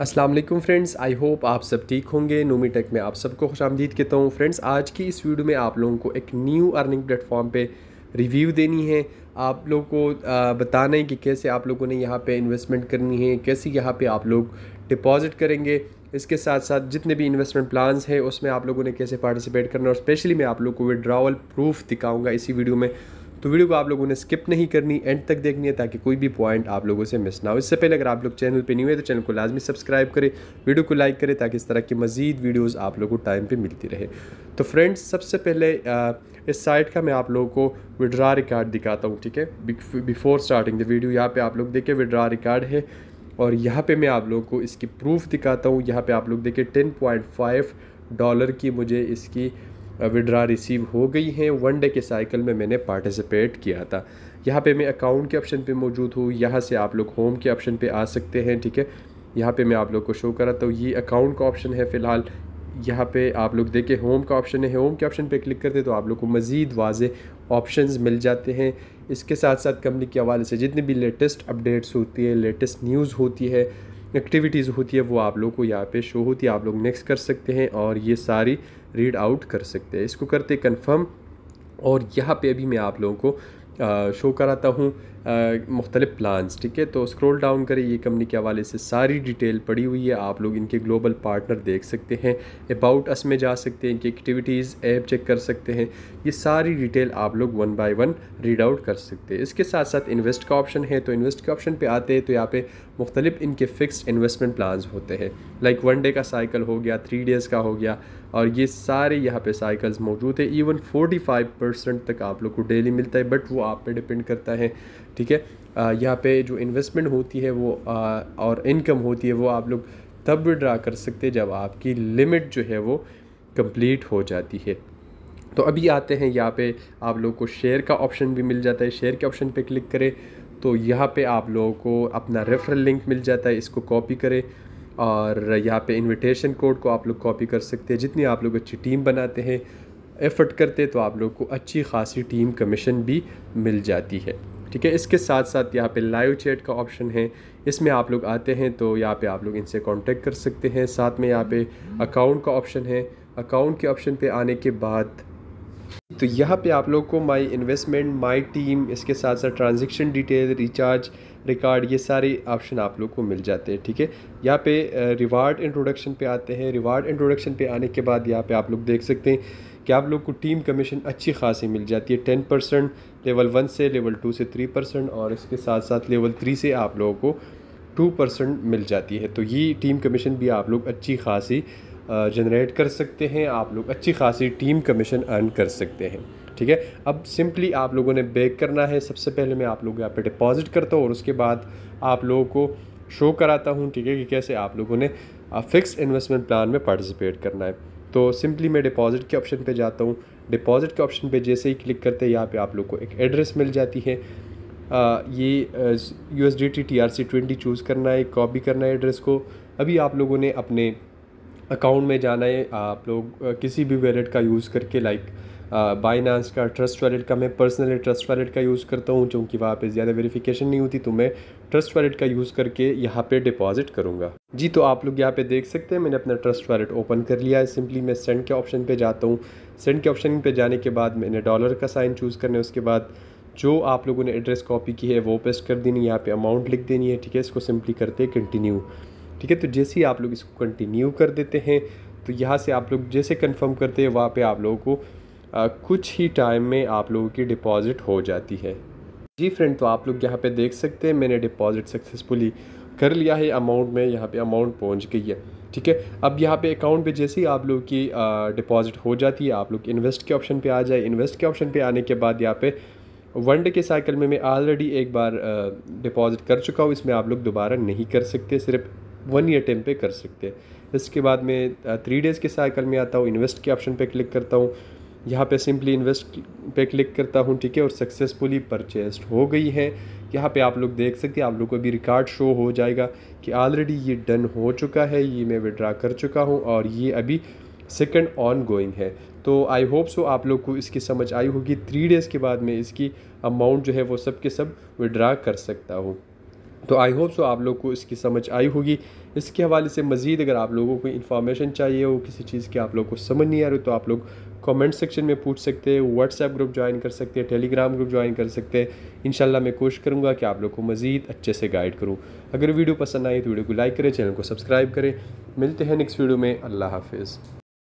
अस्सलाम वालेकुम friends I hope आप सब ठीक होंगे नोमी टेक में आप सबको खुश आमदीद कहता हूँ फ्रेंड्स आज की इस वीडियो में आप लोगों को एक न्यू अर्निंग प्लेटफॉर्म पे रिव्यू देनी है आप लोग को बताना है कि कैसे आप लोगों ने यहाँ पे इन्वेस्टमेंट करनी है कैसे यहाँ पे आप लोग डिपॉजिट करेंगे इसके साथ साथ जितने भी इन्वेस्टमेंट प्लान्स हैं उसमें आप लोगों ने कैसे पार्टिसिपेट करना और स्पेशली मैं आप लोग को विड्रावल प्रूफ दिखाऊँगा इसी वीडियो में तो वीडियो को आप लोगों ने स्किप नहीं करनी एंड तक देखनी है ताकि कोई भी पॉइंट आप लोगों से मिस ना हो इससे पहले अगर आप लोग चैनल पर नहीं हुए तो चैनल को लाजमी सब्सक्राइब करें वीडियो को लाइक करें ताकि इस तरह की मज़ीद वीडियोज़ आप लोग को टाइम पर मिलती रहे तो फ्रेंड्स सबसे पहले इस साइट का मैं आप लोगों को विड्रा रिकार्ड दिखाता हूँ ठीक है बिफोर स्टार्टिंग द वीडियो यहाँ पे आप लोग देखें विड्रा रिकार्ड है और यहाँ पे मैं आप लोगों को इसकी प्रूफ दिखाता हूँ यहाँ पे आप लोग देखिए 10.5 डॉलर की मुझे इसकी विड्रा रिसीव हो गई हैं वन डे के साइकिल में मैंने पार्टिसिपेट किया था यहाँ पे मैं अकाउंट के ऑप्शन पे मौजूद हूँ यहाँ से आप लोग होम के ऑप्शन पे आ सकते हैं ठीक है यहाँ पे मैं आप लोग को शो करा तो ये अकाउंट का ऑप्शन है फ़िलहाल यहाँ पे आप लोग देखें होम का ऑप्शन है होम के ऑप्शन पे क्लिक करते तो आप लोग को मज़ीद वाज ऑप्शन मिल जाते हैं इसके साथ साथ कंपनी के हवाले से जितनी भी लेटेस्ट अपडेट्स होती है लेटेस्ट न्यूज़ होती है एक्टिविटीज़ होती है वो आप लोग को यहाँ पे शो होती है आप लोग नेक्स्ट कर सकते हैं और ये सारी रीड आउट कर सकते हैं इसको करते कंफर्म और यहाँ पे अभी मैं आप लोगों को शो कराता हूँ मुख्तलिफ़ प्लान्स ठीक है तो स्क्रॉल डाउन करें ये कंपनी के हवाले से सारी डिटेल पड़ी हुई है आप लोग इनके ग्लोबल पार्टनर देख सकते हैं अबाउट अस में जा सकते हैं इनकी एक्टिविटीज़ ऐप चेक कर सकते हैं ये सारी डिटेल आप लोग one by one read out कर सकते हैं इसके साथ साथ इन्वेस्ट का ऑप्शन है तो इन्वेस्ट के ऑप्शन पर आते हैं तो यहाँ पर मुख्तलिफ इनके फ़िक्स इन्वेस्टमेंट प्लान होते हैं लाइक वन डे का साइकिल हो गया थ्री डेज़ का हो गया और ये सारे यहाँ पे साइकिल्स मौजूद है इवन 45 परसेंट तक आप लोग को डेली मिलता है बट वो आप पे डिपेंड करता है ठीक है यहाँ पे जो इन्वेस्टमेंट होती है वो आ, और इनकम होती है वो आप लोग तब विड्रा कर सकते हैं जब आपकी लिमिट जो है वो कंप्लीट हो जाती है तो अभी आते हैं यहाँ पे आप लोग को शेयर का ऑप्शन भी मिल जाता है शेयर के ऑप्शन पे क्लिक करें तो यहाँ पे आप लोगों को अपना रेफरल लिंक मिल जाता है इसको कॉपी करें और यहाँ पे इनविटेशन कोड को आप लोग कॉपी कर सकते हैं जितनी आप लोग अच्छी टीम बनाते हैं एफर्ट करते तो आप लोग को अच्छी खासी टीम कमीशन भी मिल जाती है ठीक है इसके साथ साथ यहाँ पे लाइव चैट का ऑप्शन है इसमें आप लोग आते हैं तो यहाँ पे आप लोग इनसे कांटेक्ट कर सकते हैं साथ में यहाँ पे अकाउंट का ऑप्शन है अकाउंट के ऑप्शन पे आने के बाद तो यहाँ पे आप लोग को माय इन्वेस्टमेंट माय टीम इसके साथ साथ ट्रांजैक्शन डिटेल रिचार्ज रिकार्ड ये सारे ऑप्शन आप लोग को मिल जाते हैं ठीक है यहाँ पे रिवार्ड इंट्रोडक्शन पे आते हैं रिवार्ड इंट्रोडक्शन पे आने के बाद यहाँ पे आप लोग देख सकते हैं कि आप लोग को टीम कमीशन अच्छी खासी मिल जाती है टेन परसेंट लेवल वन से लेवल टू से थ्री परसेंट और इसके साथ साथ लेवल थ्री से आप लोगों को टू परसेंट मिल जाती है तो ये टीम कमीशन भी आप लोग अच्छी खासी जनरेट कर सकते हैं आप लोग अच्छी खासी टीम कमीशन अर्न कर सकते हैं ठीक है अब सिंपली आप लोगों ने बेक करना है सबसे पहले मैं आप लोगों यहाँ पे डिपॉजिट करता हूँ और उसके बाद आप लोगों को शो कराता हूँ ठीक है कि कैसे आप लोगों ने फिक्स इन्वेस्टमेंट प्लान में पार्टिसिपेट करना है तो सिंपली मैं डिपॉजिट के ऑप्शन पर जाता हूँ डिपॉजिट के ऑप्शन पर जैसे ही क्लिक करते हैं यहाँ पर आप लोग को एक एड्रेस मिल जाती है आ, ये U S D T T R C twenty choose करना है कॉपी करना है एड्रेस को अभी आप लोगों ने अपने अकाउंट में जाना है आप लोग किसी भी वैलेट का यूज़ करके लाइक बाइनांस का ट्रस्ट वैलेट का मैं पर्सनली ट्रस्ट वैलेट का यूज़ करता हूँ चूँकि वहाँ पे ज़्यादा वेरिफिकेशन नहीं होती तो मैं ट्रस्ट वैलेट का यूज़ करके यहाँ पे डिपॉजिट करूँगा जी तो आप लोग यहाँ पे देख सकते हैं मैंने अपना ट्रस्ट वैलेट ओपन कर लिया है सिंपली मैं सेंड के ऑप्शन पर जाता हूँ सेंड के ऑप्शन पर जाने के बाद मैंने डॉलर का साइन चूज़ करना है उसके बाद जो आप लोगों ने एड्रेस कॉपी की है वो पेस्ट कर देनी यहाँ पे अमाउंट लिख देनी है ठीक है इसको सिंपली करते कंटिन्यू ठीक है तो जैसे ही आप लोग इसको कंटिन्यू कर देते हैं तो यहाँ से आप लोग जैसे कंफर्म करते हैं वहाँ पे आप लोगों को आ, कुछ ही टाइम में आप लोगों की डिपॉज़िट हो जाती है जी फ्रेंड तो आप लोग यहाँ पर देख सकते हैं मैंने डिपॉज़िट सक्सेसफुली कर लिया है अमाउंट में यहाँ पे अमाउंट पहुँच गई है ठीक है अब यहाँ पे अकाउंट पे जैसे ही आप लोग की डिपॉज़िट हो जाती है आप लोग इन्वेस्ट के ऑप्शन पे आ जाए इन्वेस्ट के ऑप्शन पे आने के बाद यहाँ पे वन डे के साइकिल में मैं ऑलरेडी एक बार डिपॉज़िट कर चुका हूँ इसमें आप लोग दोबारा नहीं कर सकते सिर्फ वन ईयर टाइम पे कर सकते हैं इसके बाद मैं थ्री डेज़ के साइकिल में आता हूँ इन्वेस्ट के ऑप्शन पे क्लिक करता हूँ यहाँ पे सिंपली इन्वेस्ट पे क्लिक करता हूँ ठीक है और सक्सेसफुली परचेज हो गई है यहाँ पे आप लोग देख सकते हैं आप लोग को भी रिकॉर्ड शो हो जाएगा कि ऑलरेडी ये डन हो चुका है ये मैं विड्रा कर चुका हूँ और ये अभी सेकंड ऑन गोइंग है तो आई होप सो आप लोग को इसकी समझ आई होगी थ्री डेज़ के बाद मैं इसकी अमाउंट जो है वो सब के सब विड्रा कर सकता हूँ तो आई होप सो आप लोग को इसकी समझ आई होगी इसके हवाले से मज़ीद अगर आप लोगों को इन्फॉर्मेशन चाहिए हो किसी चीज़ की आप लोग को समझ नहीं आ रही तो आप लोग कमेंट सेक्शन में पूछ सकते हैं व्हाट्सएप ग्रुप ज्वाइन कर सकते हैं टेलीग्राम ग्रुप ज्वाइन कर सकते हैं इंशाल्लाह मैं कोशिश करूँगा कि आप लोग को मज़ीद अच्छे से गाइड करूँ अगर वीडियो पसंद आई तो वीडियो को लाइक करें चैनल को सब्सक्राइब करें मिलते हैं नेक्स्ट वीडियो में अल्लाह हाफिज़